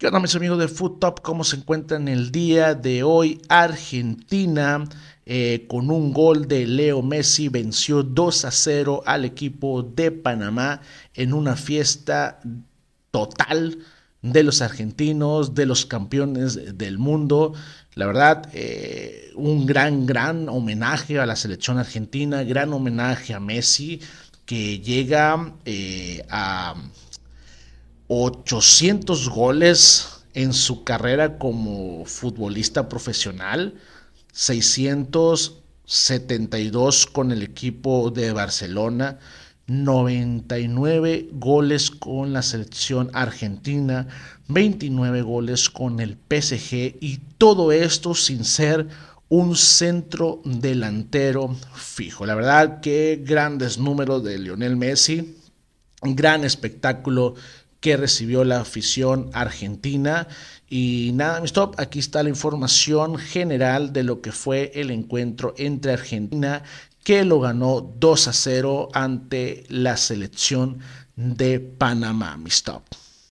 ¿Qué onda mis amigos de Food Top? ¿Cómo se encuentran el día de hoy? Argentina eh, con un gol de Leo Messi venció 2 a 0 al equipo de Panamá en una fiesta total de los argentinos, de los campeones del mundo. La verdad, eh, un gran, gran homenaje a la selección argentina, gran homenaje a Messi que llega eh, a 800 goles en su carrera como futbolista profesional, 672 con el equipo de Barcelona, 99 goles con la selección argentina, 29 goles con el PSG y todo esto sin ser un centro delantero fijo. La verdad que grandes números de Lionel Messi, gran espectáculo que recibió la afición argentina. Y nada, mi stop aquí está la información general de lo que fue el encuentro entre Argentina, que lo ganó 2 a 0 ante la selección de Panamá, mi